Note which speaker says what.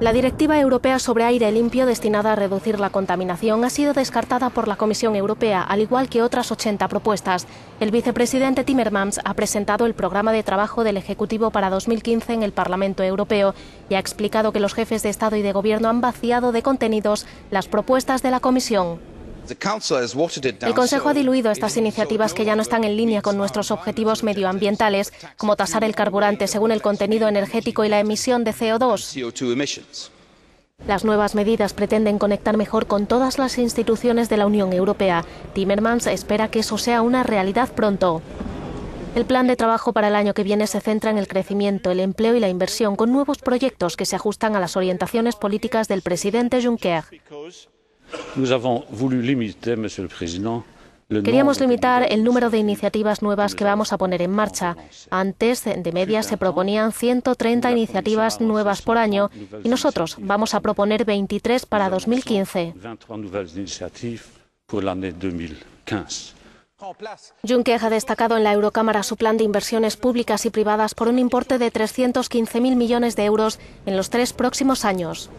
Speaker 1: La Directiva Europea sobre Aire Limpio destinada a reducir la contaminación ha sido descartada por la Comisión Europea, al igual que otras 80 propuestas. El vicepresidente Timmermans ha presentado el programa de trabajo del Ejecutivo para 2015 en el Parlamento Europeo y ha explicado que los jefes de Estado y de Gobierno han vaciado de contenidos las propuestas de la Comisión. El Consejo ha diluido estas iniciativas que ya no están en línea con nuestros objetivos medioambientales, como tasar el carburante según el contenido energético y la emisión de
Speaker 2: CO2.
Speaker 1: Las nuevas medidas pretenden conectar mejor con todas las instituciones de la Unión Europea. Timmermans espera que eso sea una realidad pronto. El plan de trabajo para el año que viene se centra en el crecimiento, el empleo y la inversión, con nuevos proyectos que se ajustan a las orientaciones políticas del presidente Juncker. Queríamos limitar el número de iniciativas nuevas que vamos a poner en marcha. Antes, de media, se proponían 130 iniciativas nuevas por año y nosotros vamos a proponer 23 para 2015. Juncker ha destacado en la Eurocámara su plan de inversiones públicas y privadas por un importe de 315.000 millones de euros en los tres próximos años.